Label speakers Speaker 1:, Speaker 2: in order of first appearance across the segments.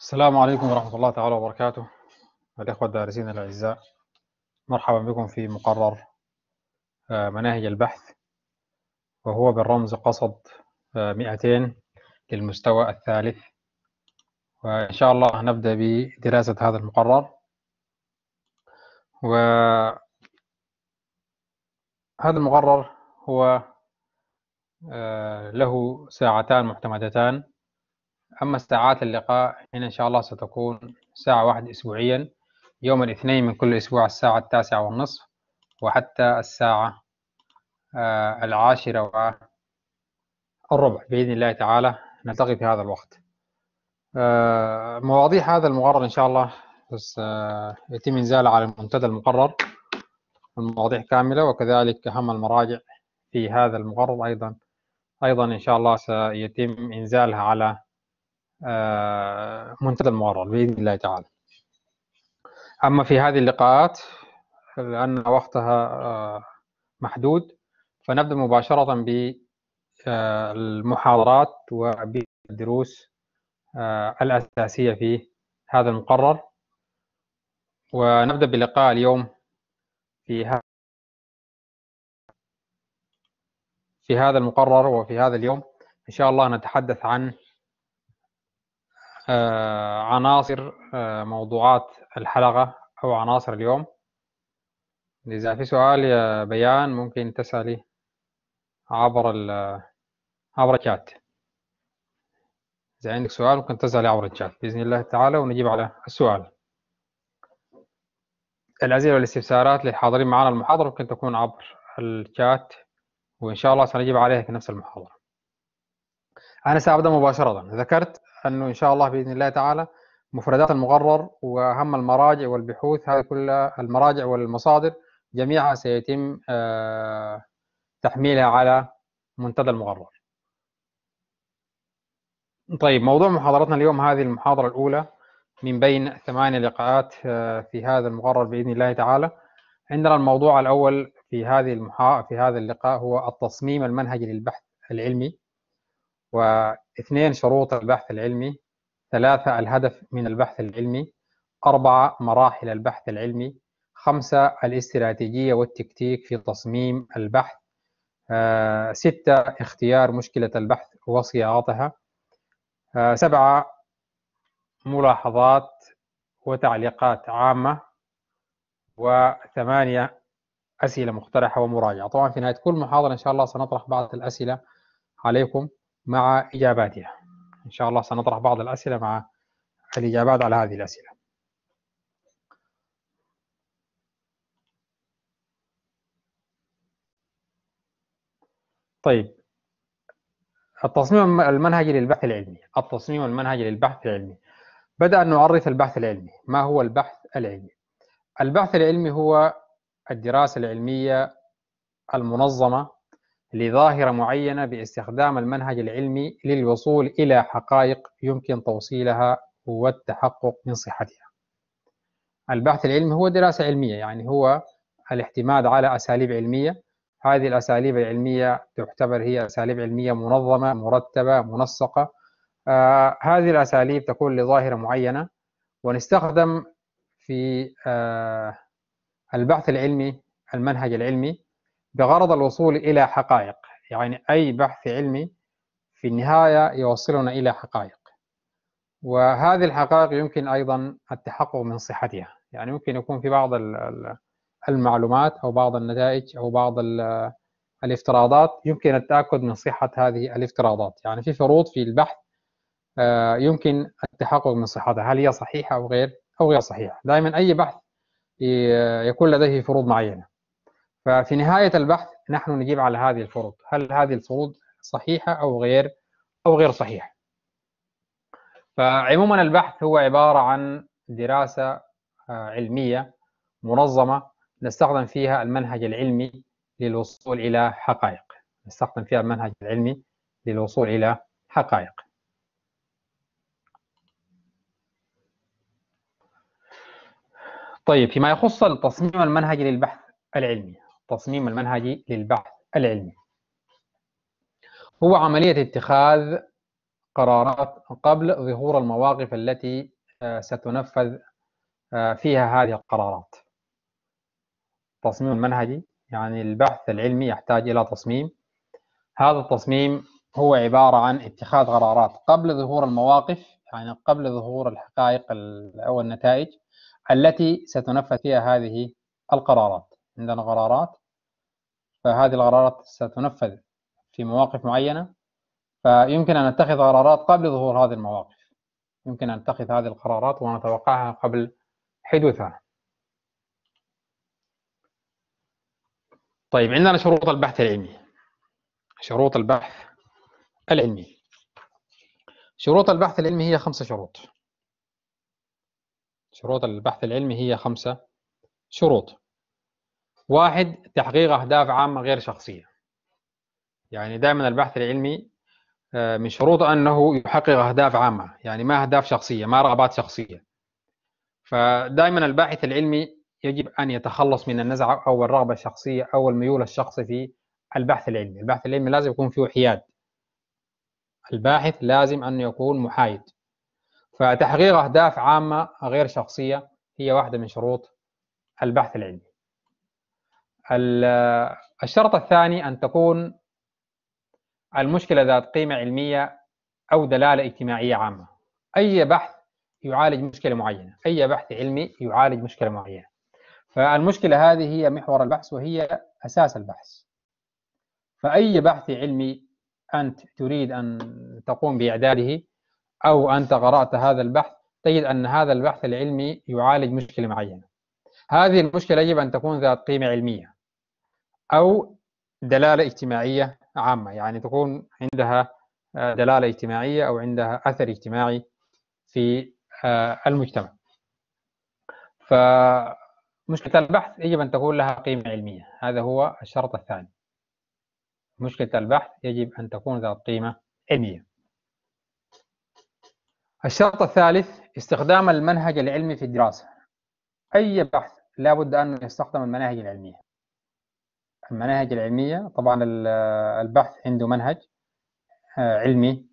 Speaker 1: السلام عليكم ورحمة الله تعالى وبركاته الإخوة الدارسين الأعزاء مرحبا بكم في مقرر آه، مناهج البحث وهو بالرمز قصد 200 آه، للمستوى الثالث وإن شاء الله نبدأ بدراسة هذا المقرر وهذا المقرر هو آه، له ساعتان معتمدتان أما ساعات اللقاء هنا إن شاء الله ستكون ساعة واحدة أسبوعيا يوم الاثنين من كل أسبوع الساعة التاسعة والنصف وحتى الساعة آه، العاشرة والربع بإذن الله تعالى نلتقي في هذا الوقت آه، مواضيع هذا المقرر إن شاء الله بس آه، يتم إنزالها على المنتدى المقرر المواضيع كاملة وكذلك أهم المراجع في هذا المقرر أيضا أيضا إن شاء الله سيتم إنزالها على آه، منتدى المباراة بإذن الله تعالى أما في هذه اللقاءات لأن وقتها آه، محدود فنبدأ مباشرة بالمحاضرات آه، وبالدروس الأساسية في هذا المقرر ونبدأ بلقاء اليوم في في هذا المقرر وفي هذا اليوم إن شاء الله نتحدث عن آه، عناصر آه، موضوعات الحلقة أو عناصر اليوم إذا في سؤال يا بيان ممكن تسألي عبر ال عبر الشات إذا عندك سؤال ممكن تسألي عبر الشات بإذن الله تعالى ونجيب على السؤال الأسئلة والاستفسارات للحاضرين معنا المحاضرة ممكن تكون عبر الشات وإن شاء الله سنجيب عليها في نفس المحاضرة أنا سأبدأ مباشرة ذكرت انه ان شاء الله باذن الله تعالى مفردات المقرر واهم المراجع والبحوث هذه كلها المراجع والمصادر جميعها سيتم آه، تحميلها على منتدى المقرر. طيب موضوع محاضرتنا اليوم هذه المحاضرة الأولى من بين ثمانية لقاءات آه، في هذا المقرر بإذن الله تعالى. عندنا الموضوع الأول في هذه المحا... في هذا اللقاء هو التصميم المنهجي للبحث العلمي واثنين شروط البحث العلمي ثلاثة الهدف من البحث العلمي أربعة مراحل البحث العلمي خمسة الاستراتيجية والتكتيك في تصميم البحث آه، ستة اختيار مشكلة البحث وصياغتها آه، سبعة ملاحظات وتعليقات عامة وثمانية أسئلة مقترحة ومراجعة طبعا في نهاية كل محاضرة إن شاء الله سنطرح بعض الأسئلة عليكم مع إجاباتها إن شاء الله سنطرح بعض الأسئلة مع الإجابات على هذه الأسئلة طيب التصميم المنهجي للبحث العلمي التصميم المنهجي للبحث العلمي بدأ أن نعرف البحث العلمي ما هو البحث العلمي البحث العلمي هو الدراسة العلمية المنظمة لظاهرة معينة باستخدام المنهج العلمي للوصول إلى حقائق يمكن توصيلها والتحقق من صحتها. البحث العلمي هو دراسة علمية يعني هو الاعتماد على أساليب علمية هذه الأساليب العلمية تعتبر هي أساليب علمية منظمة مرتبة منسقة آه هذه الأساليب تكون لظاهرة معينة ونستخدم في آه البحث العلمي المنهج العلمي بغرض الوصول إلى حقائق يعني أي بحث علمي في النهاية يوصلنا إلى حقائق وهذه الحقائق يمكن أيضا التحقق من صحتها يعني ممكن يكون في بعض المعلومات أو بعض النتائج أو بعض الافتراضات يمكن التأكد من صحة هذه الافتراضات يعني في فروض في البحث آه، يمكن التحقق من صحتها هل هي صحيحة أو غير أو غير صحيحة دائما أي بحث يكون لديه فروض معينة ففي نهاية البحث نحن نجيب على هذه الفروض هل هذه الفروض صحيحة أو غير أو غير صحيحة فعموما البحث هو عبارة عن دراسة آه، علمية منظمة نستخدم فيها المنهج العلمي للوصول إلى حقائق نستخدم فيها المنهج العلمي للوصول إلى حقائق طيب فيما يخص التصميم المنهجي للبحث العلمي التصميم المنهجي للبحث العلمي هو عملية اتخاذ قرارات قبل ظهور المواقف التي آه، ستنفذ آه، فيها هذه القرارات التصميم المنهجي يعني البحث العلمي يحتاج إلى تصميم هذا التصميم هو عبارة عن اتخاذ قرارات قبل ظهور المواقف يعني قبل ظهور الحقائق أو النتائج التي ستنفذ فيها هذه القرارات عندنا قرارات فهذه القرارات ستنفذ في مواقف معينة فيمكن أن نتخذ قرارات قبل ظهور هذه المواقف يمكن أن نتخذ هذه القرارات ونتوقعها قبل حدوثها طيب عندنا شروط البحث العلمي شروط البحث العلمي شروط البحث العلمي هي خمسة شروط شروط البحث العلمي هي خمسة شروط واحد تحقيق أهداف عامة غير شخصية يعني دائما البحث العلمي آه، من شروطه أنه يحقق أهداف عامة يعني ما أهداف شخصية ما رغبات شخصية فدائما الباحث العلمي يجب أن يتخلص من النزعة أو الرغبة الشخصية أو الميول الشخصي في البحث العلمي البحث العلمي لازم يكون فيه حياد الباحث لازم أن يكون محايد فتحقيق أهداف عامة غير شخصية هي واحدة من شروط البحث العلمي الشرط الثاني أن تكون المشكلة ذات قيمة علمية أو دلالة اجتماعية عامة أي بحث يعالج مشكلة معينة أي بحث علمي يعالج مشكلة معينة فالمشكلة هذه هي محور البحث وهي أساس البحث فأي بحث علمي أنت تريد أن تقوم بإعداده أو أنت قرأت هذا البحث تجد أن هذا البحث العلمي يعالج مشكلة معينة هذه المشكلة يجب أن تكون ذات قيمة علمية أو دلالة اجتماعية عامة يعني تكون عندها آه، دلالة اجتماعية أو عندها أثر اجتماعي في آه، المجتمع فمشكلة البحث يجب أن تكون لها قيمة علمية هذا هو الشرط الثاني مشكلة البحث يجب أن تكون ذات قيمة علمية الشرط الثالث استخدام المنهج العلمي في الدراسة أي بحث لابد أن يستخدم المناهج العلمية المناهج العلميه طبعا البحث عنده منهج آه، علمي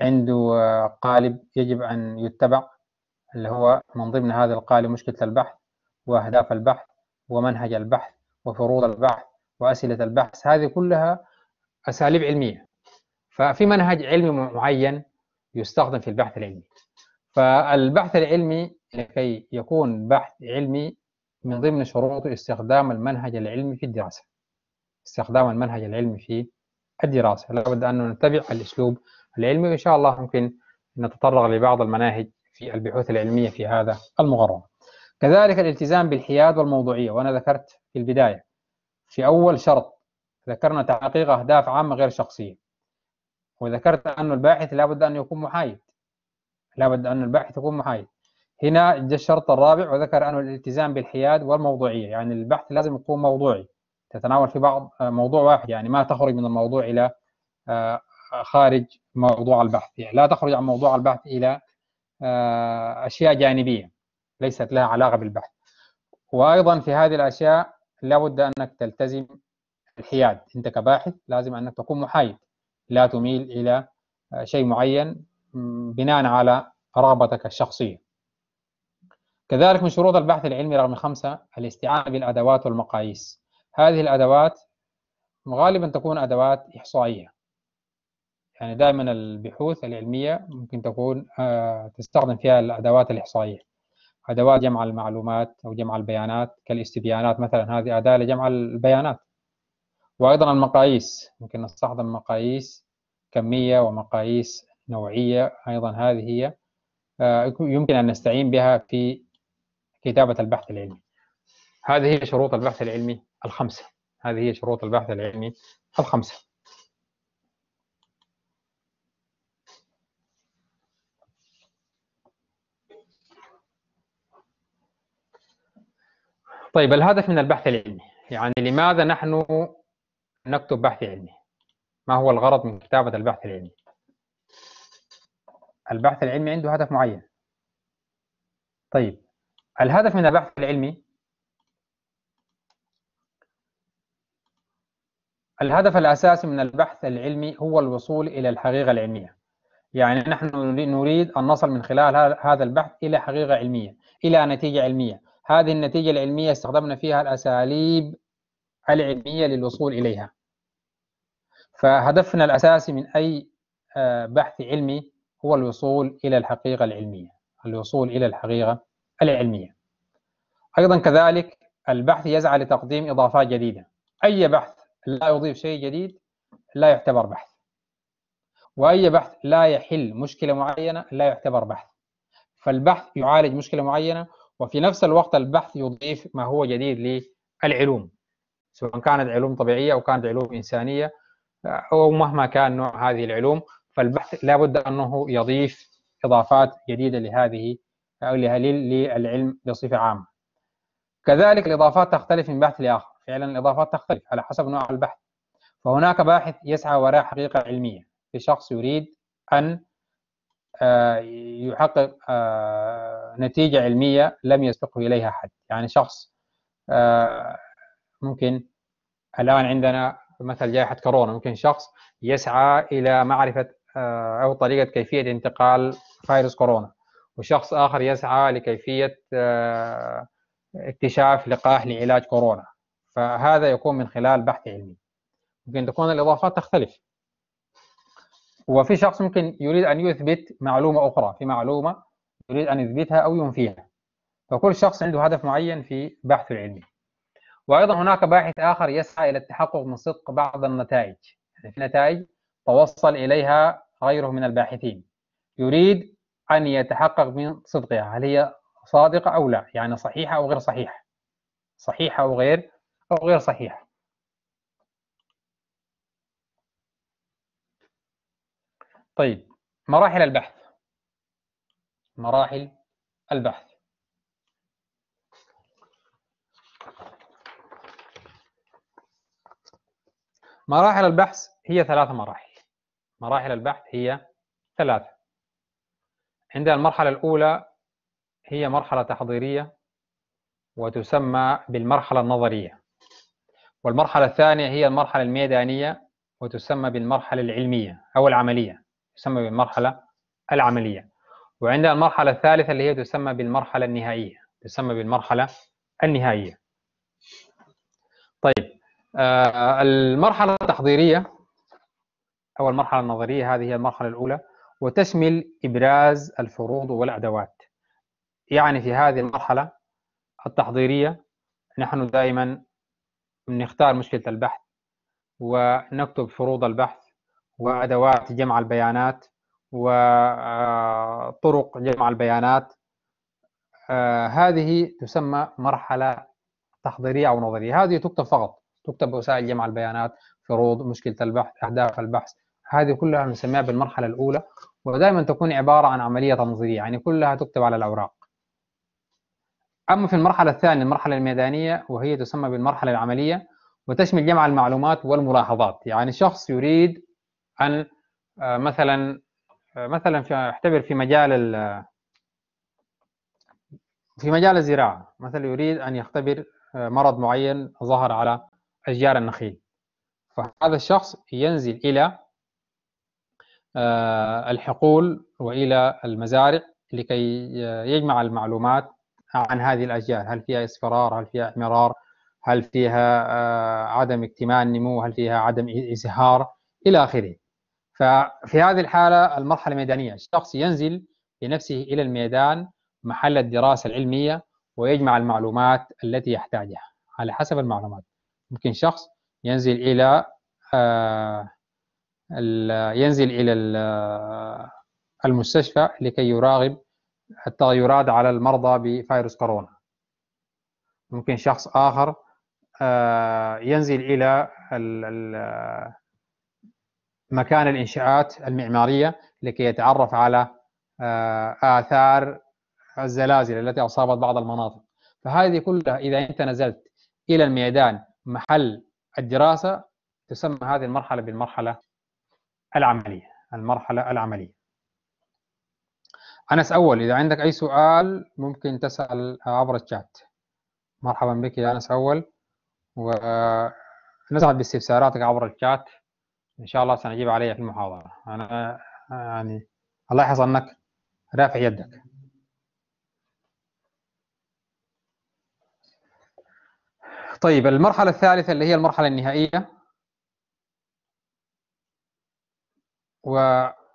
Speaker 1: عنده آه، قالب يجب ان يتبع اللي هو من ضمن هذا القالب مشكله البحث واهداف البحث ومنهج البحث وفروض البحث واسئله البحث هذه كلها اساليب علميه ففي منهج علمي معين يستخدم في البحث العلمي فالبحث العلمي لكي يكون بحث علمي من ضمن شروطه استخدام المنهج العلمي في الدراسة استخدام المنهج العلمي في الدراسة لابد أن نتبع الأسلوب العلمي وإن شاء الله ممكن نتطرق لبعض المناهج في البحوث العلمية في هذا المغرب كذلك الالتزام بالحياد والموضوعية وأنا ذكرت في البداية في أول شرط ذكرنا تحقيق أهداف عامة غير شخصية وذكرت أن الباحث لابد أن يكون محايد لابد أن الباحث يكون محايد هنا جاء الشرط الرابع وذكر أنه الالتزام بالحياد والموضوعية يعني البحث لازم يكون موضوعي تتناول في بعض آه، موضوع واحد يعني ما تخرج من الموضوع الى آه، خارج موضوع البحث يعني لا تخرج عن موضوع البحث الى آه، اشياء جانبيه ليست لها علاقه بالبحث وايضا في هذه الاشياء لابد انك تلتزم الحياد انت كباحث لازم انك تكون محايد لا تميل الى شيء معين بناء على رغبتك الشخصيه كذلك من شروط البحث العلمي رقم خمسة الاستعانة بالأدوات والمقاييس هذه الأدوات غالبا تكون أدوات إحصائية يعني دائما البحوث العلمية ممكن تكون آه، تستخدم فيها الأدوات الإحصائية أدوات جمع المعلومات أو جمع البيانات كالاستبيانات مثلا هذه أداة لجمع البيانات وأيضا المقاييس ممكن نستخدم مقاييس كمية ومقاييس نوعية أيضا هذه هي آه، يمكن أن نستعين بها في كتابة البحث العلمي هذه هي شروط البحث العلمي الخمسة هذه هي شروط البحث العلمي الخمسة طيب الهدف من البحث العلمي يعني لماذا نحن نكتب بحث علمي ما هو الغرض من كتابة البحث العلمي البحث العلمي عنده هدف معين طيب الهدف من البحث العلمي الهدف الأساسي من البحث العلمي هو الوصول إلى الحقيقة العلمية يعني نحن نريد أن نصل من خلال هذا البحث إلى حقيقة علمية إلى نتيجة علمية هذه النتيجة العلمية استخدمنا فيها الأساليب العلمية للوصول إليها فهدفنا الأساسي من أي آه، بحث علمي هو الوصول إلى الحقيقة العلمية الوصول إلى الحقيقة العلمية أيضا كذلك البحث يسعى لتقديم إضافات جديدة أي بحث لا يضيف شيء جديد لا يعتبر بحث واي بحث لا يحل مشكله معينه لا يعتبر بحث فالبحث يعالج مشكله معينه وفي نفس الوقت البحث يضيف ما هو جديد للعلوم سواء كانت علوم طبيعيه او كانت علوم انسانيه آه، او مهما كان نوع هذه العلوم فالبحث لابد انه يضيف اضافات جديده لهذه او آه، للعلم بصفه عامه كذلك الاضافات تختلف من بحث لاخر فعلا الإضافات تختلف على حسب نوع البحث فهناك باحث يسعى وراء حقيقة علمية في شخص يريد أن آه، يحقق آه، نتيجة علمية لم يسبقه إليها احد يعني شخص آه، ممكن الآن عندنا مثل جائحة كورونا ممكن شخص يسعى إلى معرفة أو طريقة كيفية انتقال فيروس كورونا وشخص آخر يسعى لكيفية اكتشاف لقاح لعلاج كورونا فهذا يكون من خلال بحث علمي ممكن تكون الإضافات تختلف وفي شخص ممكن يريد أن يثبت معلومة أخرى في معلومة يريد أن يثبتها أو ينفيها فكل شخص عنده هدف معين في بحثه العلمي وأيضا هناك باحث آخر يسعى إلى التحقق من صدق بعض النتائج يعني في نتائج توصل إليها غيره من الباحثين يريد أن يتحقق من صدقها هل هي صادقة أو لا يعني صحيحة أو غير صحيحة صحيحة أو غير أو غير صحيح طيب مراحل البحث مراحل البحث مراحل البحث هي ثلاث مراحل مراحل البحث هي ثلاثة عندنا المرحلة الأولى هي مرحلة تحضيرية وتسمى بالمرحلة النظرية والمرحلة الثانية هي المرحلة الميدانية وتسمى بالمرحلة العلمية أو العملية تسمى بالمرحلة العملية وعندنا المرحلة الثالثة اللي هي تسمى بالمرحلة النهائية تسمى بالمرحلة النهائية طيب آه، المرحلة التحضيرية أو المرحلة النظرية هذه هي المرحلة الأولى وتشمل إبراز الفروض والأدوات يعني في هذه المرحلة التحضيرية نحن دائما نختار مشكلة البحث ونكتب فروض البحث وأدوات جمع البيانات وطرق آه، جمع البيانات آه، هذه تسمى مرحلة تحضيرية أو نظرية هذه تكتب فقط تكتب وسائل جمع البيانات فروض مشكلة البحث أهداف البحث هذه كلها نسميها بالمرحلة الأولى ودائما تكون عبارة عن عملية تنظيرية يعني كلها تكتب على الأوراق أما في المرحلة الثانية المرحلة الميدانية وهي تسمى بالمرحلة العملية وتشمل جمع المعلومات والملاحظات يعني شخص يريد أن آه، مثلا آه، مثلا في اعتبر في مجال في مجال الزراعة مثلا يريد أن يختبر آه، مرض معين ظهر على أشجار النخيل فهذا الشخص ينزل إلى الحقول وإلى المزارع لكي يجمع المعلومات عن هذه الاجيال هل فيها اصفرار هل فيها احمرار هل فيها آه، عدم اكتمال نمو هل فيها عدم ازهار الى اخره ففي هذه الحاله المرحله الميدانيه الشخص ينزل بنفسه الى الميدان محل الدراسه العلميه ويجمع المعلومات التي يحتاجها على حسب المعلومات ممكن شخص ينزل الى آه، ينزل الى المستشفى لكي يراقب حتى يراد على المرضى بفيروس كورونا ممكن شخص آخر آه، ينزل إلى مكان الإنشاءات المعمارية لكي يتعرف على آه، آثار الزلازل التي أصابت بعض المناطق فهذه كلها إذا أنت نزلت إلى الميدان محل الدراسة تسمى هذه المرحلة بالمرحلة العملية المرحلة العملية أنس أول إذا عندك أي سؤال ممكن تسأل عبر الشات مرحبا بك يا أنس أول ونسعد آه، باستفساراتك عبر الشات إن شاء الله سنجيب عليها في المحاضرة أنا يعني ألاحظ أنك رافع يدك طيب المرحلة الثالثة اللي هي المرحلة النهائية و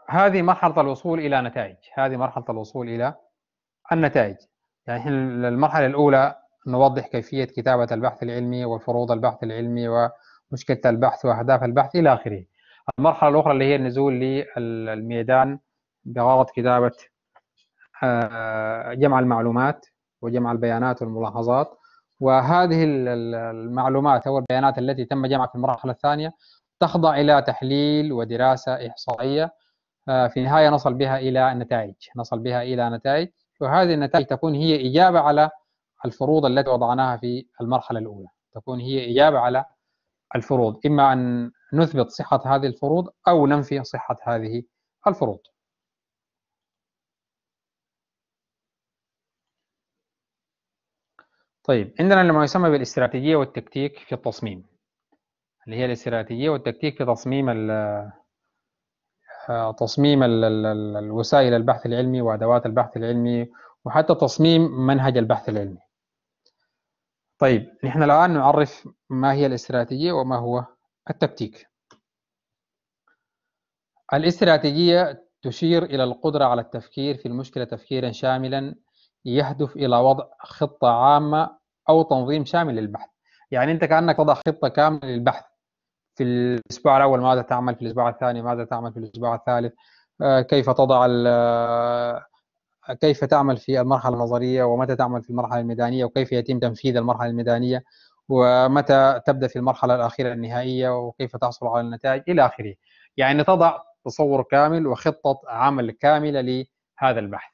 Speaker 1: هذه مرحلة الوصول إلى نتائج هذه مرحلة الوصول إلى النتائج يعني احنا المرحلة الأولى نوضح كيفية كتابة البحث العلمي وفروض البحث العلمي ومشكلة البحث وأهداف البحث إلى آخره المرحلة الأخرى اللي هي النزول للميدان بغرض كتابة آه، جمع المعلومات وجمع البيانات والملاحظات وهذه المعلومات أو البيانات التي تم جمعها في المرحلة الثانية تخضع إلى تحليل ودراسة إحصائية آه، في النهاية نصل بها إلى نتائج نصل بها إلى نتائج وهذه النتائج تكون هي إجابة على الفروض التي وضعناها في المرحلة الأولى تكون هي إجابة على الفروض إما أن نثبت صحة هذه الفروض أو ننفي صحة هذه الفروض طيب عندنا ما يسمى بالاستراتيجية والتكتيك في التصميم اللي هي الاستراتيجية والتكتيك في تصميم تصميم الوسائل البحث العلمي وأدوات البحث العلمي وحتى تصميم منهج البحث العلمي طيب نحن الآن نعرف ما هي الاستراتيجية وما هو التكتيك الاستراتيجية تشير إلى القدرة على التفكير في المشكلة تفكيرا شاملا يهدف إلى وضع خطة عامة أو تنظيم شامل للبحث يعني أنت كأنك تضع خطة كاملة للبحث في الاسبوع الاول ماذا تعمل في الاسبوع الثاني ماذا تعمل في الاسبوع الثالث آه، كيف تضع آه، كيف تعمل في المرحله النظريه ومتى تعمل في المرحله الميدانيه وكيف يتم تنفيذ المرحله الميدانيه ومتى تبدا في المرحله الاخيره النهائيه وكيف تحصل على النتائج الى اخره يعني تضع تصور كامل وخطه عمل كامله لهذا البحث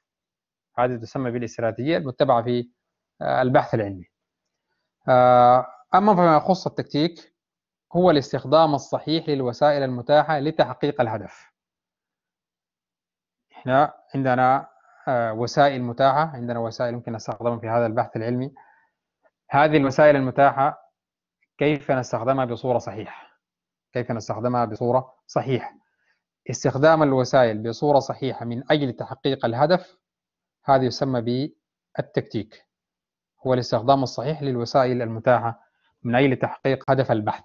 Speaker 1: هذه تسمى بالاستراتيجيه المتبعه في آه، البحث العلمي اما فيما يخص التكتيك هو الاستخدام الصحيح للوسائل المتاحة لتحقيق الهدف احنا عندنا آه، وسائل متاحة عندنا وسائل يمكن نستخدمها في هذا البحث العلمي هذه الوسائل المتاحة كيف نستخدمها بصورة صحيحة كيف نستخدمها بصورة صحيحة استخدام الوسائل بصورة صحيحة من أجل تحقيق الهدف هذا يسمى بالتكتيك هو الاستخدام الصحيح للوسائل المتاحة من أجل تحقيق هدف البحث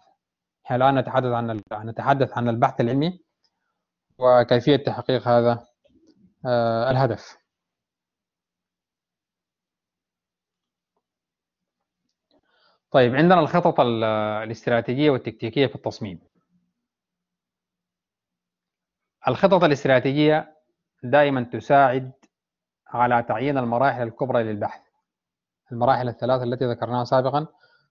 Speaker 1: احنا الآن نتحدث عن نتحدث عن البحث العلمي وكيفية تحقيق هذا آه، الهدف طيب عندنا الخطط الاستراتيجية والتكتيكية في التصميم الخطط الاستراتيجية دائما تساعد على تعيين المراحل الكبرى للبحث المراحل الثلاثة التي ذكرناها سابقا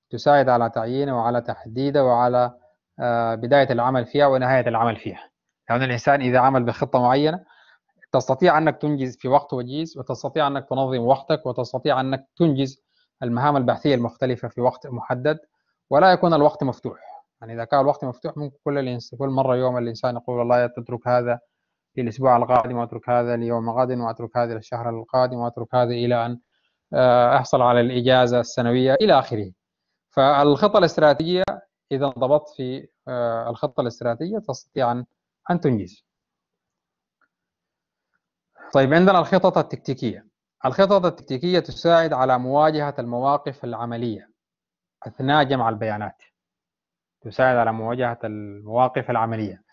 Speaker 1: تساعد على تعيينه وعلى تحديده وعلى آه، بدايه العمل فيها ونهايه العمل فيها لان يعني الانسان اذا عمل بخطه معينه تستطيع انك تنجز في وقت وجيز وتستطيع انك تنظم وقتك وتستطيع انك تنجز المهام البحثيه المختلفه في وقت محدد ولا يكون الوقت مفتوح يعني اذا كان الوقت مفتوح ممكن كل الانس... كل مره يوم الانسان يقول والله اترك هذا في الأسبوع القادم واترك هذا ليوم غد واترك هذا للشهر القادم واترك هذا الى ان آه، احصل على الاجازه السنويه الى اخره فالخطه الاستراتيجيه إذا انضبطت في آه، الخطة الاستراتيجية تستطيع أن تنجز طيب عندنا الخطط التكتيكية الخطط التكتيكية تساعد على مواجهة المواقف العملية أثناء جمع البيانات تساعد على مواجهة المواقف العملية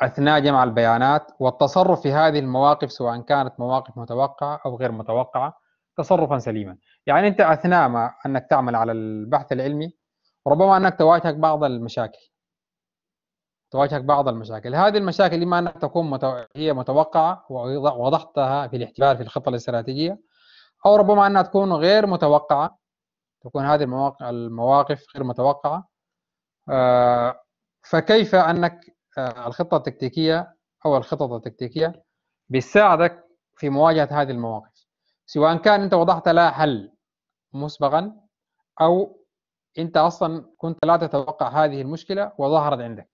Speaker 1: أثناء جمع البيانات والتصرف في هذه المواقف سواء كانت مواقف متوقعة أو غير متوقعة تصرفا سليما يعني أنت أثناء ما أنك تعمل على البحث العلمي ربما انك تواجهك بعض المشاكل تواجهك بعض المشاكل هذه المشاكل اما انك تكون متو... هي متوقعه ووضحتها في الاحتفال في الخطه الاستراتيجيه او ربما انها تكون غير متوقعه تكون هذه المواقع المواقف غير متوقعه آه فكيف انك آه الخطه التكتيكيه او الخطط التكتيكيه بتساعدك في مواجهه هذه المواقف سواء كان انت وضحت لها حل مسبقا او انت اصلا كنت لا تتوقع هذه المشكله وظهرت عندك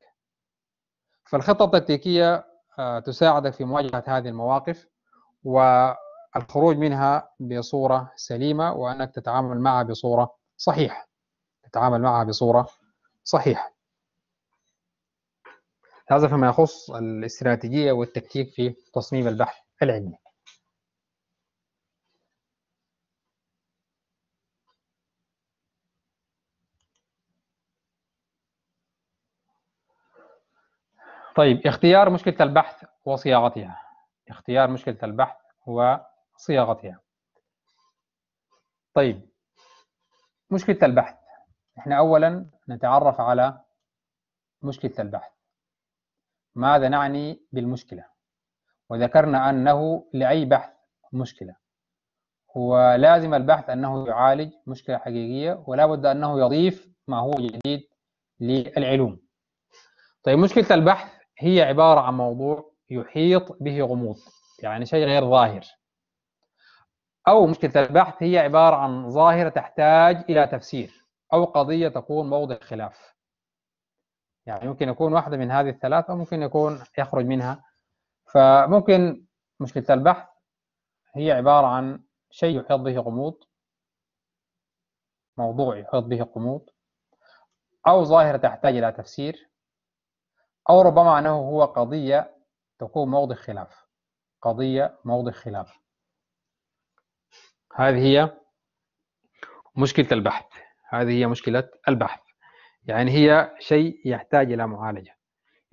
Speaker 1: فالخطه التكتيكيه آه، تساعدك في مواجهه هذه المواقف والخروج منها بصوره سليمه وانك تتعامل معها بصوره صحيحه تتعامل معها بصوره صحيحه هذا فيما يخص الاستراتيجيه والتكتيك في تصميم البحث العلمي طيب اختيار مشكلة البحث وصياغتها اختيار مشكلة البحث وصياغتها طيب مشكلة البحث احنا أولا نتعرف على مشكلة البحث ماذا نعني بالمشكلة وذكرنا أنه لأي بحث مشكلة ولازم البحث أنه يعالج مشكلة حقيقية ولا بد أنه يضيف ما هو جديد للعلوم طيب مشكلة البحث هي عبارة عن موضوع يحيط به غموض يعني شيء غير ظاهر أو مشكلة البحث هي عبارة عن ظاهرة تحتاج إلى تفسير أو قضية تكون موضع خلاف يعني ممكن يكون واحدة من هذه الثلاثة أو ممكن يكون يخرج منها فممكن مشكلة البحث هي عبارة عن شيء يحيط به غموض موضوع يحيط به غموض أو ظاهرة تحتاج إلى تفسير أو ربما أنه هو قضية تكون موضع خلاف قضية موضع خلاف هذه هي مشكلة البحث هذه هي مشكلة البحث يعني هي شيء يحتاج إلى معالجة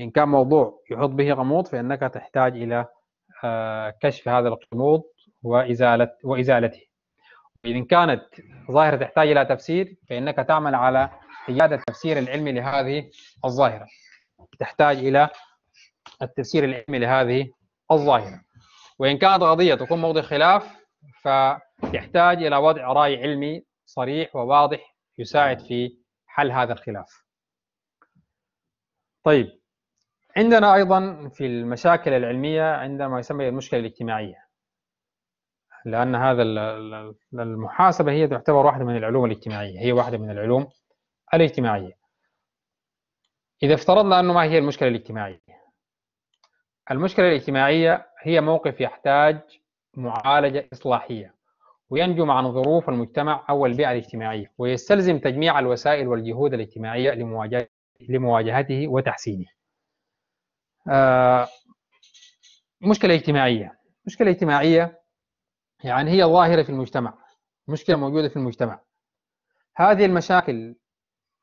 Speaker 1: إن كان موضوع يحط به غموض فإنك تحتاج إلى آه، كشف هذا الغموض وإزالة وإزالته إن كانت ظاهرة تحتاج إلى تفسير فإنك تعمل على إيادة التفسير العلمي لهذه الظاهرة تحتاج إلى التفسير العلمي لهذه الظاهرة وإن كانت قضية تكون موضع خلاف فتحتاج إلى وضع رأي علمي صريح وواضح يساعد في حل هذا الخلاف طيب عندنا أيضا في المشاكل العلمية عندما يسمى المشكلة الاجتماعية لأن هذا المحاسبة هي تعتبر واحدة من العلوم الاجتماعية هي واحدة من العلوم الاجتماعية إذا افترضنا أنه ما هي المشكلة الاجتماعية المشكلة الاجتماعية هي موقف يحتاج معالجة إصلاحية وينجم عن ظروف المجتمع أو البيئة الاجتماعية ويستلزم تجميع الوسائل والجهود الاجتماعية لمواجهته وتحسينه آه مشكلة اجتماعية مشكلة اجتماعية يعني هي ظاهرة في المجتمع مشكلة موجودة في المجتمع هذه المشاكل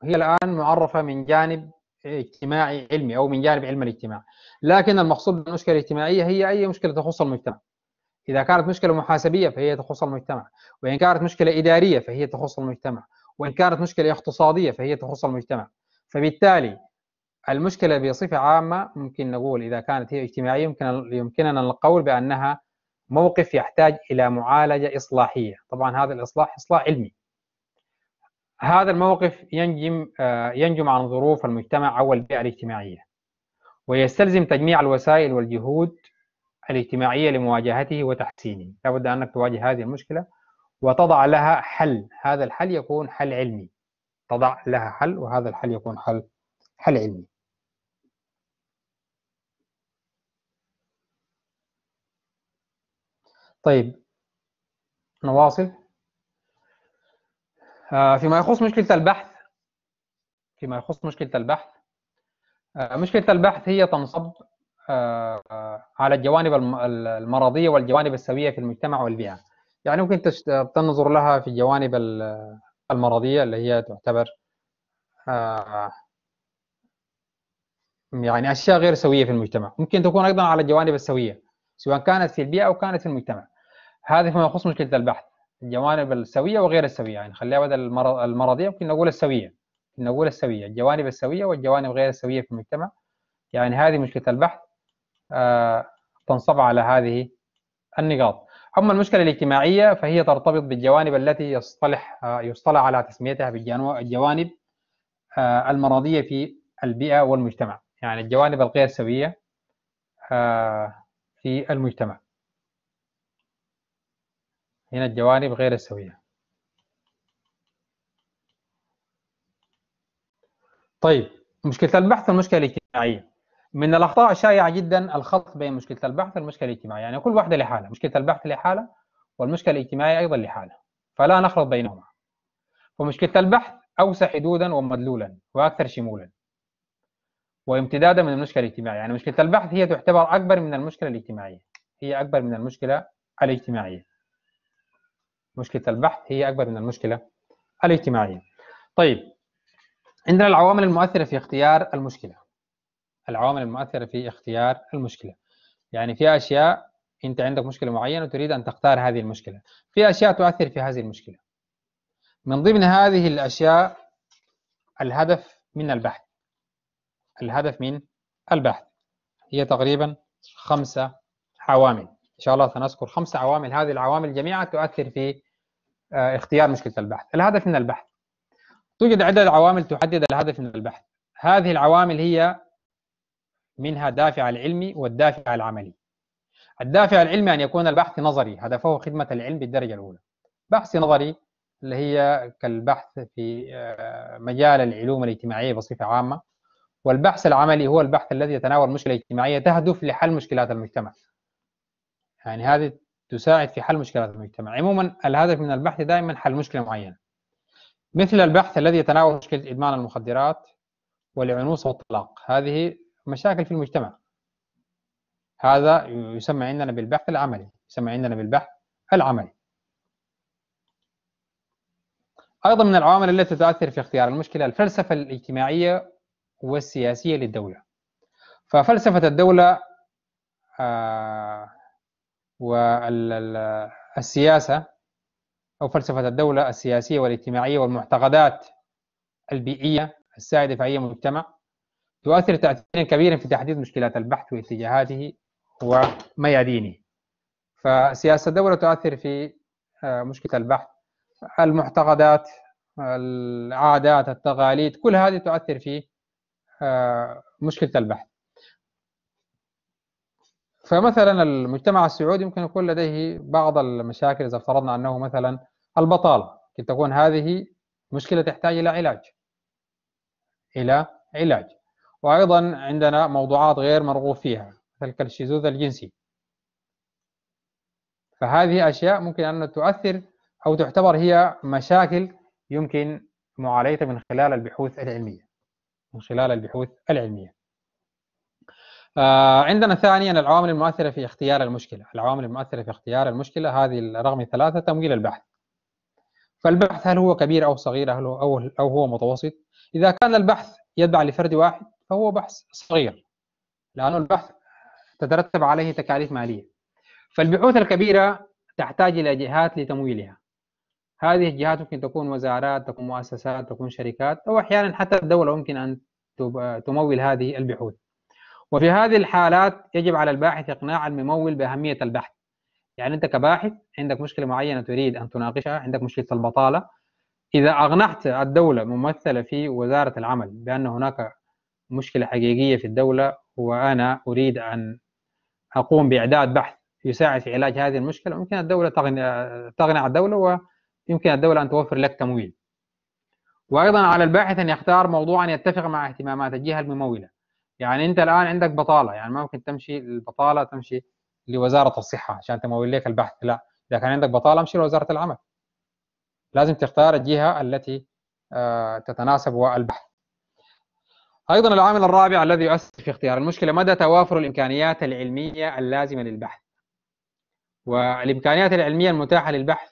Speaker 1: هي الآن معرفة من جانب اجتماعي علمي او من جانب علم الاجتماع لكن المقصود بالمشكله الاجتماعيه هي اي مشكله تخص المجتمع اذا كانت مشكله محاسبيه فهي تخص المجتمع وان كانت مشكله اداريه فهي تخص المجتمع وان كانت مشكله اقتصاديه فهي تخص المجتمع فبالتالي المشكله بصفه عامه ممكن نقول اذا كانت هي اجتماعيه يمكن يمكننا القول بانها موقف يحتاج الى معالجه اصلاحيه طبعا هذا الاصلاح اصلاح علمي هذا الموقف ينجم آه، ينجم عن ظروف المجتمع او البيئه الاجتماعيه ويستلزم تجميع الوسائل والجهود الاجتماعيه لمواجهته وتحسينه لابد انك تواجه هذه المشكله وتضع لها حل هذا الحل يكون حل علمي تضع لها حل وهذا الحل يكون حل حل علمي طيب نواصل آه، فيما يخص مشكلة البحث فيما يخص مشكلة البحث آه، مشكلة البحث هي تنصب آه، على الجوانب المرضية والجوانب السوية في المجتمع والبيئة يعني ممكن تنظر لها في الجوانب المرضية اللي هي تعتبر يعني أشياء غير سوية في المجتمع ممكن تكون أيضا على الجوانب السوية سواء كانت في البيئة أو كانت في المجتمع هذا فيما يخص مشكلة البحث الجوانب السويه وغير السويه يعني خليها بدل المرضيه ممكن نقول السويه نقول السويه الجوانب السويه والجوانب غير السويه في المجتمع يعني هذه مشكله البحث آه تنصب على هذه النقاط اما المشكله الاجتماعيه فهي ترتبط بالجوانب التي يصطلح آه يصطلح على تسميتها بالجوانب آه المرضيه في البيئه والمجتمع يعني الجوانب الغير سويه آه، في المجتمع من الجوانب غير السوية طيب مشكلة البحث والمشكلة الاجتماعية من الأخطاء الشائعة جدا الخلط بين مشكلة البحث والمشكلة الاجتماعية يعني كل واحدة لحالها مشكلة البحث لحالها والمشكلة الاجتماعية أيضا لحالها فلا نخلط بينهما فمشكلة البحث أوسع حدودا ومدلولا وأكثر شمولا وامتدادا من المشكلة الاجتماعية يعني مشكلة البحث هي تعتبر أكبر من المشكلة الاجتماعية هي أكبر من المشكلة الاجتماعية مشكله البحث هي اكبر من المشكله الاجتماعيه. طيب عندنا العوامل المؤثره في اختيار المشكله. العوامل المؤثره في اختيار المشكله. يعني في اشياء انت عندك مشكله معينه وتريد ان تختار هذه المشكله. في اشياء تؤثر في هذه المشكله. من ضمن هذه الاشياء الهدف من البحث. الهدف من البحث هي تقريبا خمسه عوامل. ان شاء الله سنذكر خمسه عوامل هذه العوامل جميعا تؤثر في آه، اختيار مشكله البحث الهدف من البحث توجد عدة عوامل تحدد الهدف من البحث هذه العوامل هي منها الدافع العلمي والدافع العملي الدافع العلمي أن يكون البحث نظري هدفه خدمة العلم بالدرجة الأولى بحث نظري اللي هي كالبحث في آه، مجال العلوم الاجتماعية بصفة عامة والبحث العملي هو البحث الذي يتناول مشكلة اجتماعية تهدف لحل مشكلات المجتمع يعني هذه تساعد في حل مشكلات المجتمع عموما الهدف من البحث دائما حل مشكلة معينة مثل البحث الذي يتناول مشكلة إدمان المخدرات والعنوسة والطلاق هذه مشاكل في المجتمع هذا يسمى عندنا بالبحث العملي يسمى عندنا بالبحث العملي أيضا من العوامل التي تتأثر في اختيار المشكلة الفلسفة الاجتماعية والسياسية للدولة ففلسفة الدولة آه، والسياسة أو فلسفة الدولة السياسية والاجتماعية والمعتقدات البيئية السائدة في أي مجتمع تؤثر تأثيرا كبيرا في تحديد مشكلات البحث واتجاهاته وميادينه فسياسة الدولة تؤثر في آه، مشكلة البحث المعتقدات العادات التقاليد كل هذه تؤثر في آه، مشكلة البحث فمثلا المجتمع السعودي يمكن يكون لديه بعض المشاكل اذا افترضنا انه مثلا البطاله قد تكون هذه مشكله تحتاج الى علاج الى علاج وايضا عندنا موضوعات غير مرغوب فيها مثل الشذوذ الجنسي فهذه اشياء ممكن ان تؤثر او تعتبر هي مشاكل يمكن معالجتها من خلال البحوث العلميه من خلال البحوث العلميه آه عندنا ثانيا العوامل المؤثره في اختيار المشكله، العوامل المؤثره في اختيار المشكله هذه الرقم ثلاثه تمويل البحث. فالبحث هل هو كبير او صغير هل هو او او هو متوسط؟ اذا كان البحث يتبع لفرد واحد فهو بحث صغير. لانه البحث تترتب عليه تكاليف ماليه. فالبحوث الكبيره تحتاج الى جهات لتمويلها. هذه الجهات ممكن تكون وزارات، تكون مؤسسات، تكون شركات او احيانا حتى الدوله ممكن ان تمول هذه البحوث. وفي هذه الحالات يجب على الباحث إقناع الممول بأهمية البحث يعني أنت كباحث عندك مشكلة معينة تريد أن تناقشها عندك مشكلة البطالة إذا أقنعت الدولة ممثلة في وزارة العمل بأن هناك مشكلة حقيقية في الدولة وأنا أريد أن أقوم بإعداد بحث يساعد في علاج هذه المشكلة ممكن الدولة تقنع الدولة ويمكن الدولة أن توفر لك تمويل وأيضا على الباحث أن يختار موضوعا يتفق مع اهتمامات الجهة الممولة يعني انت الان عندك بطاله يعني ما ممكن تمشي البطاله تمشي لوزاره الصحه عشان تمول لك البحث لا اذا كان عندك بطاله امشي لوزاره العمل لازم تختار الجهه التي آه، تتناسب والبحث ايضا العامل الرابع الذي يؤثر في اختيار المشكله مدى توافر الامكانيات العلميه اللازمه للبحث والامكانيات العلميه المتاحه للبحث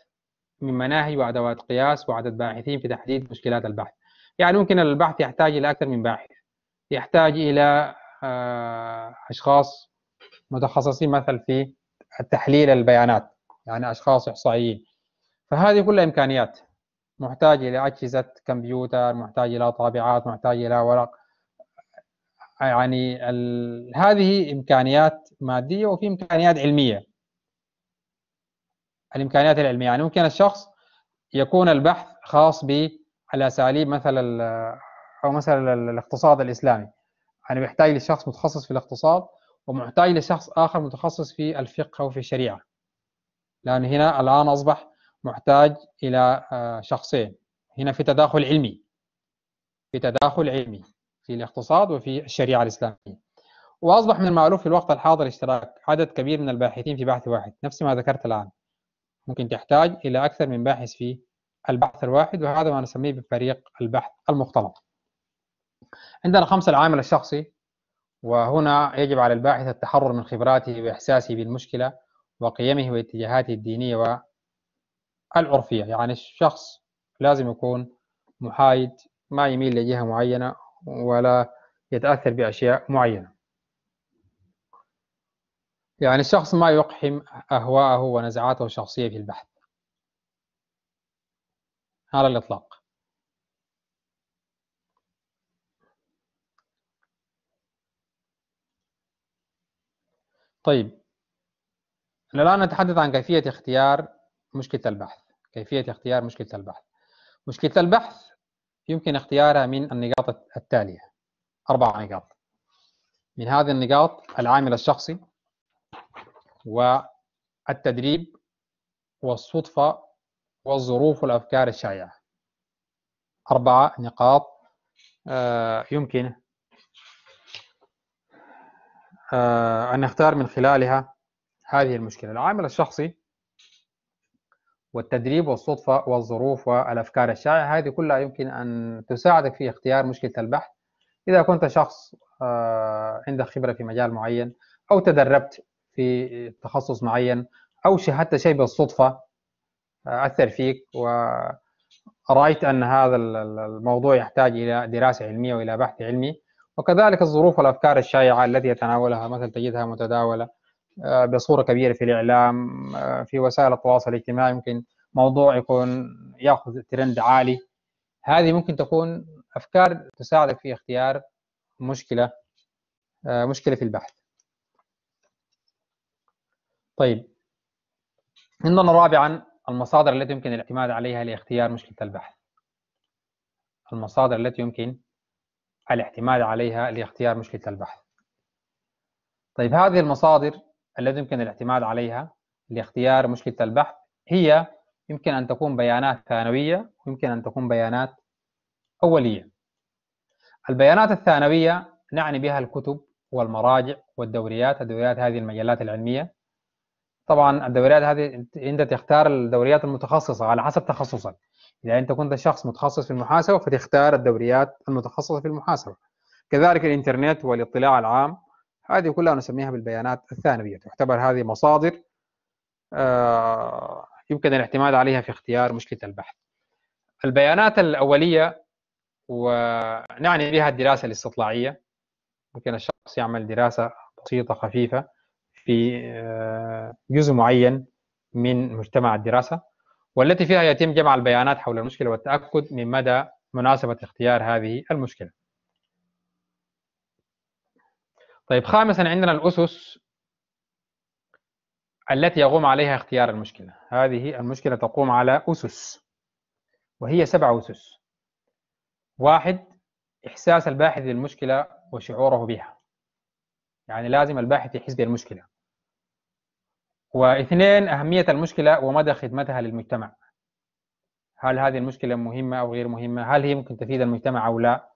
Speaker 1: من مناهج وادوات قياس وعدد باحثين في تحديد مشكلات البحث يعني ممكن البحث يحتاج الى اكثر من باحث يحتاج إلى آه، أشخاص متخصصين مثلا في تحليل البيانات يعني أشخاص إحصائيين فهذه كلها إمكانيات محتاج إلى أجهزة كمبيوتر محتاج إلى طابعات محتاج إلى ورق يعني ال... هذه إمكانيات مادية وفي إمكانيات علمية الإمكانيات العلمية يعني ممكن الشخص يكون البحث خاص بالأساليب مثل او مثلا الاقتصاد الاسلامي انا يعني بحتاج لشخص متخصص في الاقتصاد ومحتاج لشخص اخر متخصص في الفقه او في الشريعه لان هنا الان اصبح محتاج الى آه، شخصين هنا في تداخل علمي في تداخل علمي في الاقتصاد وفي الشريعه الاسلاميه واصبح من المألوف في الوقت الحاضر اشتراك عدد كبير من الباحثين في بحث واحد نفس ما ذكرت الان ممكن تحتاج الى اكثر من باحث في البحث الواحد وهذا ما نسميه بفريق البحث المختلط عندنا خمسة العامل الشخصي وهنا يجب على الباحث التحرر من خبراته وإحساسه بالمشكلة وقيمه واتجاهاته الدينية والعرفية يعني الشخص لازم يكون محايد ما يميل لجهة معينة ولا يتأثر بأشياء معينة يعني الشخص ما يقحم أهواءه ونزعاته الشخصية في البحث على الإطلاق طيب الآن نتحدث عن كيفية اختيار مشكلة البحث كيفية اختيار مشكلة البحث مشكلة البحث يمكن اختيارها من النقاط التالية أربع نقاط من هذه النقاط العامل الشخصي والتدريب والصدفة والظروف والأفكار الشائعة أربعة نقاط آه، يمكن آه، أن نختار من خلالها هذه المشكلة العامل الشخصي والتدريب والصدفة والظروف والأفكار الشائعة هذه كلها يمكن أن تساعدك في اختيار مشكلة البحث إذا كنت شخص آه، عندك خبرة في مجال معين أو تدربت في تخصص معين أو شاهدت شيء بالصدفة آه، أثر فيك ورأيت أن هذا الموضوع يحتاج إلى دراسة علمية وإلى بحث علمي وكذلك الظروف والأفكار الشائعة التي يتناولها مثل تجدها متداولة آه، بصورة كبيرة في الإعلام آه، في وسائل التواصل الاجتماعي ممكن موضوع يكون ياخذ ترند عالي هذه ممكن تكون أفكار تساعدك في اختيار مشكلة آه، مشكلة في البحث طيب عندنا رابعا المصادر التي يمكن الاعتماد عليها لاختيار مشكلة البحث المصادر التي يمكن الاعتماد عليها لاختيار مشكلة البحث طيب هذه المصادر التي يمكن الاعتماد عليها لاختيار مشكلة البحث هي يمكن أن تكون بيانات ثانوية ويمكن أن تكون بيانات أولية البيانات الثانوية نعني بها الكتب والمراجع والدوريات الدوريات هذه المجلات العلمية طبعا الدوريات هذه أنت تختار الدوريات المتخصصة على حسب تخصصك إذا أنت كنت شخص متخصص في المحاسبة فتختار الدوريات المتخصصة في المحاسبة كذلك الإنترنت والاطلاع العام هذه كلها نسميها بالبيانات الثانوية تعتبر هذه مصادر آه، يمكن الاعتماد عليها في اختيار مشكلة البحث البيانات الأولية ونعني بها الدراسة الاستطلاعية ممكن الشخص يعمل دراسة بسيطة خفيفة في آه، جزء معين من مجتمع الدراسة والتي فيها يتم جمع البيانات حول المشكلة والتأكد من مدى مناسبة اختيار هذه المشكلة طيب خامسا عندنا الأسس التي يقوم عليها اختيار المشكلة هذه المشكلة تقوم على أسس وهي سبع أسس واحد إحساس الباحث للمشكلة وشعوره بها يعني لازم الباحث يحس بالمشكلة واثنين أهمية المشكلة ومدى خدمتها للمجتمع هل هذه المشكلة مهمة أو غير مهمة هل هي ممكن تفيد المجتمع أو لا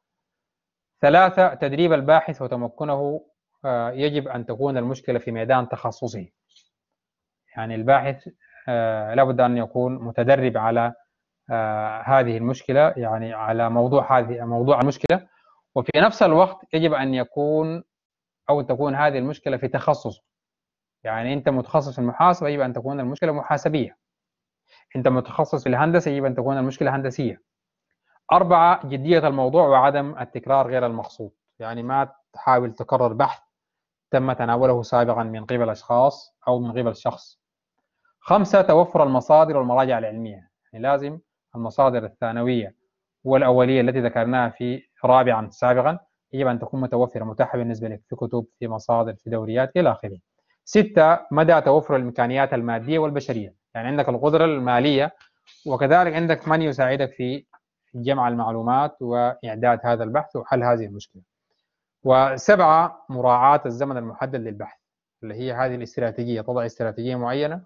Speaker 1: ثلاثة تدريب الباحث وتمكنه آه، يجب أن تكون المشكلة في ميدان تخصصه يعني الباحث آه، لابد أن يكون متدرب على آه، هذه المشكلة يعني على موضوع هذه موضوع المشكلة وفي نفس الوقت يجب أن يكون أو تكون هذه المشكلة في تخصصه يعني انت متخصص في المحاسبه يجب ان تكون المشكله محاسبيه انت متخصص في الهندسه يجب ان تكون المشكله هندسيه أربعة جدية الموضوع وعدم التكرار غير المقصود يعني ما تحاول تكرر بحث تم تناوله سابقا من قبل أشخاص أو من قبل شخص خمسة توفر المصادر والمراجع العلمية يعني لازم المصادر الثانوية والأولية التي ذكرناها في رابعا سابقا يجب أن تكون متوفرة متاحة بالنسبة لك في كتب في مصادر في دوريات إلى آخره ستة مدى توفر الإمكانيات المادية والبشرية يعني عندك القدرة المالية وكذلك عندك من يساعدك في جمع المعلومات وإعداد هذا البحث وحل هذه المشكلة وسبعة مراعاة الزمن المحدد للبحث اللي هي هذه الاستراتيجية تضع استراتيجية معينة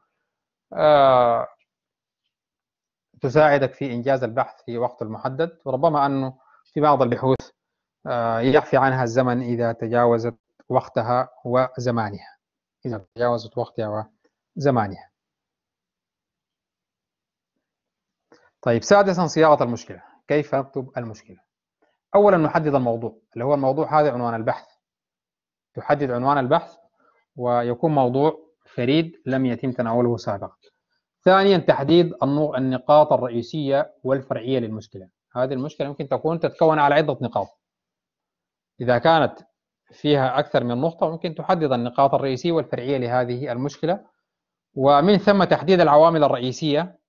Speaker 1: آه تساعدك في إنجاز البحث في وقت المحدد وربما أنه في بعض البحوث آه عنها الزمن إذا تجاوزت وقتها وزمانها إذا تجاوزت وقتها وزمانها طيب سادسا صياغة المشكلة كيف نكتب المشكلة أولا نحدد الموضوع اللي هو الموضوع هذا عنوان البحث تحدد عنوان البحث ويكون موضوع فريد لم يتم تناوله سابقا ثانيا تحديد النقاط الرئيسية والفرعية للمشكلة هذه المشكلة يمكن تكون تتكون على عدة نقاط إذا كانت فيها أكثر من نقطة ممكن تحدد النقاط الرئيسية والفرعية لهذه المشكلة ومن ثم تحديد العوامل الرئيسية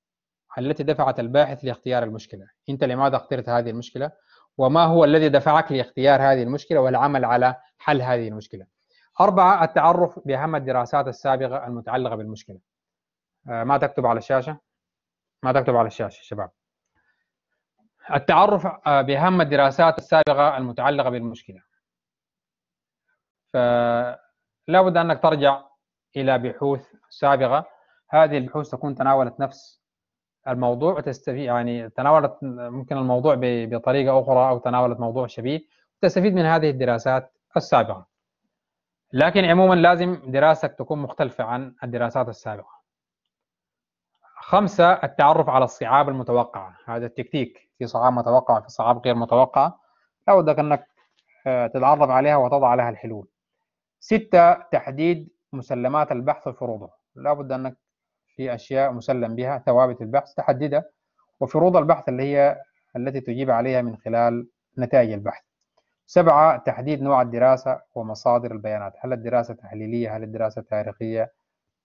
Speaker 1: التي دفعت الباحث لاختيار المشكلة أنت لماذا اخترت هذه المشكلة وما هو الذي دفعك لاختيار هذه المشكلة والعمل على حل هذه المشكلة أربعة التعرف بأهم الدراسات السابقة المتعلقة بالمشكلة آه، ما تكتب على الشاشة ما تكتب على الشاشة شباب التعرف آه، بأهم الدراسات السابقة المتعلقة بالمشكلة فلا بد انك ترجع الى بحوث سابقه هذه البحوث تكون تناولت نفس الموضوع وتستفيد يعني تناولت ممكن الموضوع بطريقه اخرى او تناولت موضوع شبيه تستفيد من هذه الدراسات السابقه لكن عموما لازم دراستك تكون مختلفه عن الدراسات السابقه خمسة التعرف على الصعاب المتوقعة هذا التكتيك في صعاب متوقعة في صعاب غير متوقعة بدك أنك آه، تتعرف عليها وتضع لها الحلول ستة تحديد مسلمات البحث وفروضه لابد أنك في أشياء مسلم بها ثوابت البحث تحددها وفروض البحث اللي هي التي تجيب عليها من خلال نتائج البحث سبعة تحديد نوع الدراسة ومصادر البيانات هل الدراسة تحليلية هل الدراسة تاريخية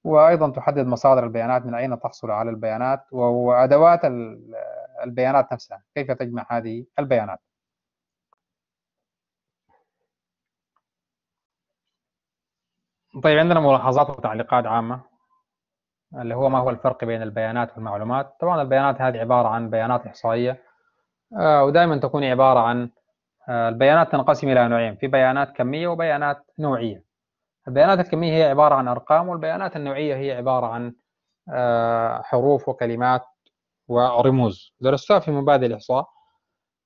Speaker 1: وأيضا تحدد مصادر البيانات من أين تحصل على البيانات وأدوات البيانات نفسها كيف تجمع هذه البيانات طيب عندنا ملاحظات وتعليقات عامة اللي هو ما هو الفرق بين البيانات والمعلومات طبعا البيانات هذه عبارة عن بيانات إحصائية آه، ودائما تكون عبارة عن آه، البيانات تنقسم إلى نوعين في بيانات كمية وبيانات نوعية البيانات الكمية هي عبارة عن أرقام والبيانات النوعية هي عبارة عن آه، حروف وكلمات ورموز درستها في مبادئ الإحصاء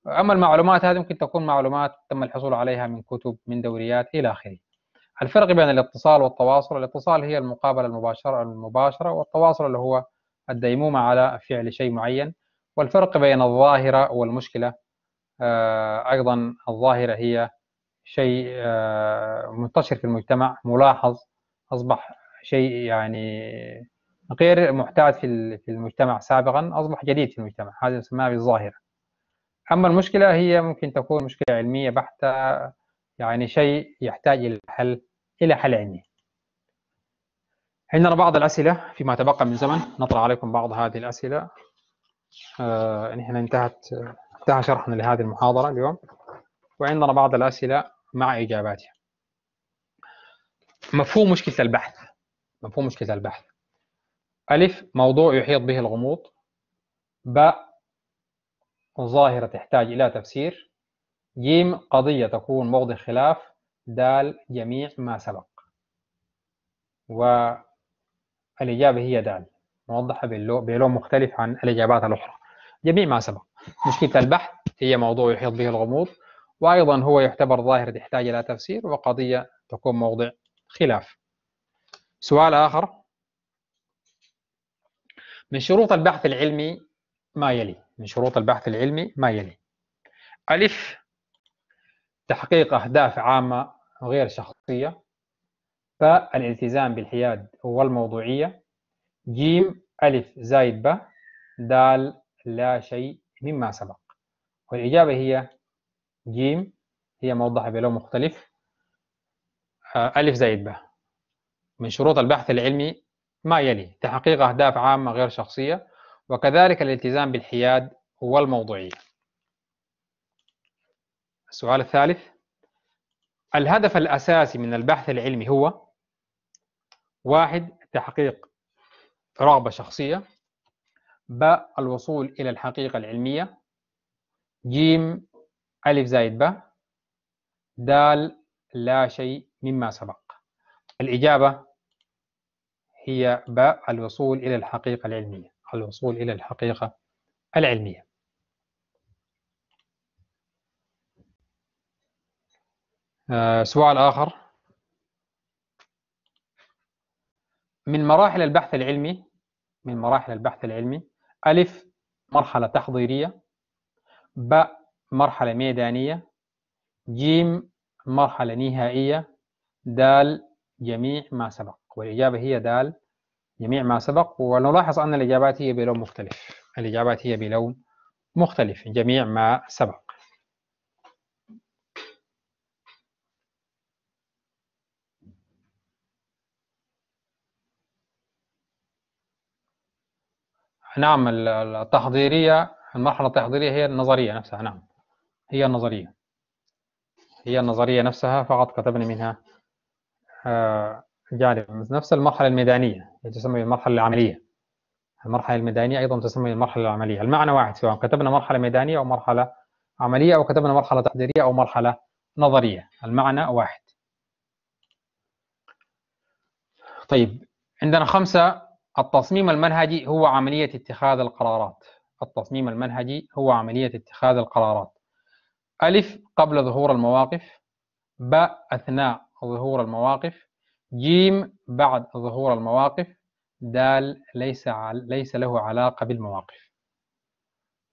Speaker 1: أما المعلومات هذه ممكن تكون معلومات تم الحصول عليها من كتب من دوريات إلى آخره الفرق بين الاتصال والتواصل الاتصال هي المقابلة المباشرة المباشرة والتواصل اللي هو الديمومة على فعل شيء معين والفرق بين الظاهرة والمشكلة آه، أيضا الظاهرة هي شيء آه، منتشر في المجتمع ملاحظ أصبح شيء يعني غير محتاج في في المجتمع سابقا أصبح جديد في المجتمع هذا نسميها بالظاهرة أما المشكلة هي ممكن تكون مشكلة علمية بحتة يعني شيء يحتاج إلى حل إلى حل علمي عندنا بعض الأسئلة فيما تبقى من زمن نطرح عليكم بعض هذه الأسئلة آه نحن انتهت انتهى شرحنا لهذه المحاضرة اليوم وعندنا بعض الأسئلة مع إجاباتها مفهوم مشكلة البحث مفهوم مشكلة البحث ألف موضوع يحيط به الغموض ب ظاهرة تحتاج إلى تفسير ج قضية تكون موضع خلاف دال جميع ما سبق والإجابة هي دال موضحة بلون مختلف عن الإجابات الأخرى جميع ما سبق مشكلة البحث هي موضوع يحيط به الغموض وأيضا هو يعتبر ظاهرة تحتاج إلى تفسير وقضية تكون موضع خلاف سؤال آخر من شروط البحث العلمي ما يلي من شروط البحث العلمي ما يلي ألف تحقيق أهداف عامة وغير شخصية فالالتزام بالحياد والموضوعية جيم ألف زائد ب دال لا شيء مما سبق والإجابة هي جيم هي موضحة بلون مختلف آه، ألف زائد ب من شروط البحث العلمي ما يلي تحقيق أهداف عامة غير شخصية وكذلك الالتزام بالحياد والموضوعية السؤال الثالث الهدف الأساسي من البحث العلمي هو واحد تحقيق رغبة شخصية ب الوصول إلى الحقيقة العلمية جيم ألف زائد ب دال لا شيء مما سبق الإجابة هي ب الوصول إلى الحقيقة العلمية الوصول إلى الحقيقة العلمية آه، سؤال آخر من مراحل البحث العلمي من مراحل البحث العلمي ألف مرحلة تحضيرية ب مرحلة ميدانية جيم مرحلة نهائية دال جميع ما سبق والإجابة هي دال جميع ما سبق ونلاحظ أن الإجابات هي بلون مختلف الإجابات هي بلون مختلف جميع ما سبق نعم التحضيرية المرحلة التحضيرية هي النظرية نفسها نعم هي النظرية هي النظرية نفسها فقط كتبنا منها آه، جانب نفس المرحلة الميدانية تسمى المرحلة العملية المرحلة الميدانية أيضا تسمى المرحلة العملية المعنى واحد سواء كتبنا مرحلة ميدانية أو مرحلة عملية أو كتبنا مرحلة تحضيرية أو مرحلة نظرية المعنى واحد طيب عندنا خمسة التصميم المنهجي هو عملية اتخاذ القرارات التصميم المنهجي هو عملية اتخاذ القرارات ألف قبل ظهور المواقف ب أثناء ظهور المواقف جيم بعد ظهور المواقف دال ليس عل... ليس له علاقة بالمواقف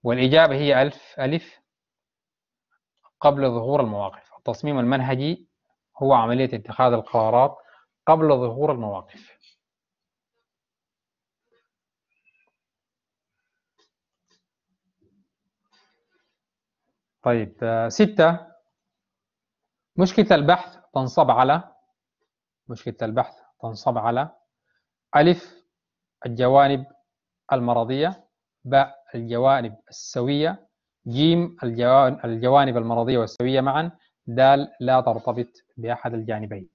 Speaker 1: والإجابة هي ألف ألف قبل ظهور المواقف التصميم المنهجي هو عملية اتخاذ القرارات قبل ظهور المواقف طيب آه، ستة مشكلة البحث تنصب على مشكلة البحث تنصب على ألف الجوانب المرضية باء الجوانب السوية جيم الجوانب المرضية والسوية معا دال لا ترتبط بأحد الجانبين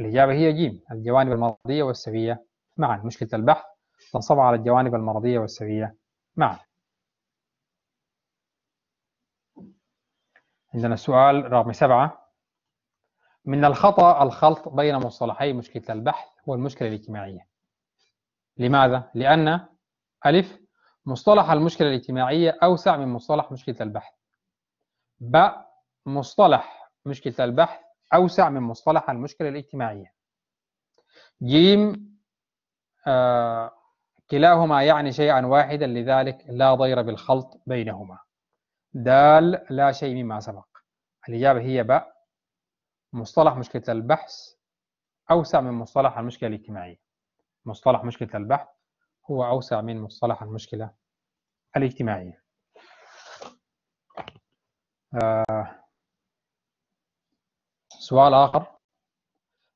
Speaker 1: الإجابة هي جيم الجوانب المرضية والسوية معا مشكلة البحث تنصب على الجوانب المرضية والسوية معا عندنا سؤال رقم سبعة من الخطأ الخلط بين مصطلحي مشكلة البحث والمشكلة الاجتماعية لماذا؟ لأن ألف مصطلح المشكلة الاجتماعية أوسع من مصطلح مشكلة البحث ب مصطلح مشكلة البحث أوسع من مصطلح المشكلة الاجتماعية جيم آه كلاهما يعني شيئا واحدا لذلك لا ضير بالخلط بينهما دال لا شيء مما سبق الإجابة هي باء مصطلح مشكلة البحث أوسع من مصطلح المشكلة الاجتماعية مصطلح مشكلة البحث هو أوسع من مصطلح المشكلة الاجتماعية آه سؤال آخر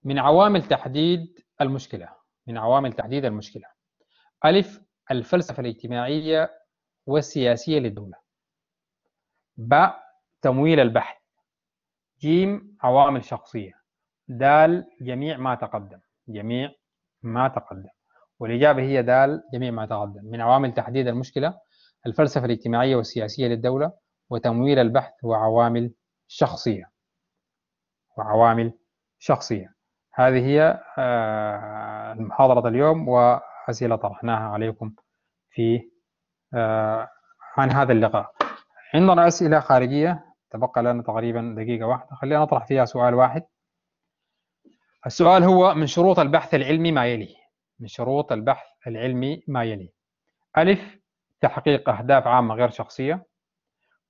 Speaker 1: من عوامل تحديد المشكلة من عوامل تحديد المشكلة ألف الفلسفة الاجتماعية والسياسية للدولة ب تمويل البحث جيم عوامل شخصية د جميع ما تقدم جميع ما تقدم والإجابة هي د جميع ما تقدم من عوامل تحديد المشكلة الفلسفة الاجتماعية والسياسية للدولة وتمويل البحث وعوامل شخصية وعوامل شخصية هذه هي آه، محاضرة اليوم وأسئلة طرحناها عليكم في آه، عن هذا اللقاء عندنا أسئلة خارجية تبقى لنا تقريبا دقيقة واحدة خلينا نطرح فيها سؤال واحد السؤال هو من شروط البحث العلمي ما يلي من شروط البحث العلمي ما يلي ألف تحقيق أهداف عامة غير شخصية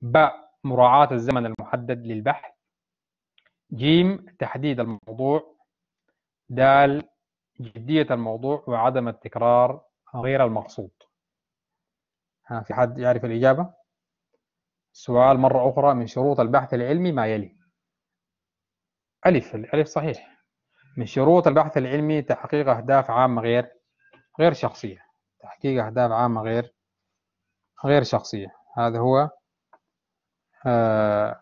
Speaker 1: ب مراعاة الزمن المحدد للبحث جيم تحديد الموضوع دال جدية الموضوع وعدم التكرار غير المقصود ها في حد يعرف الإجابة؟ سؤال مرة أخرى من شروط البحث العلمي ما يلي ألف الألف صحيح من شروط البحث العلمي تحقيق أهداف عامة غير غير شخصية تحقيق أهداف عامة غير غير شخصية هذا هو آه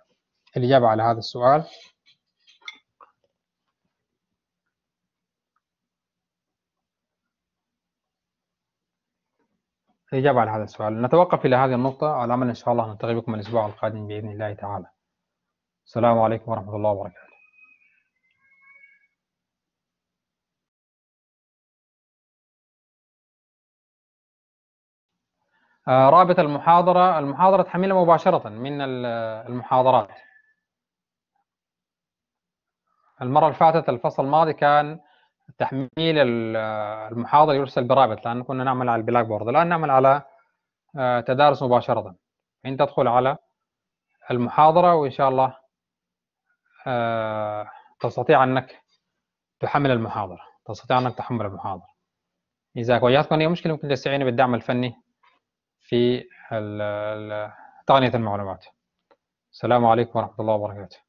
Speaker 1: الإجابة على هذا السؤال الإجابة على هذا السؤال نتوقف إلى هذه النقطة على أمل إن شاء الله نلتقي بكم الأسبوع القادم بإذن الله تعالى السلام عليكم ورحمة الله وبركاته آه، رابط المحاضرة المحاضرة تحملها مباشرة من المحاضرات المرة اللي فاتت الفصل الماضي كان تحميل المحاضرة يرسل برابط لأن كنا نعمل على البلاك بورد الآن نعمل على آه، تدارس مباشرة أنت تدخل على المحاضرة وإن شاء الله آه، تستطيع أنك تحمل المحاضرة تستطيع أنك تحمل المحاضرة إذا واجهتكم أي مشكلة ممكن تستعينوا بالدعم الفني في تقنية المعلومات السلام عليكم ورحمة الله وبركاته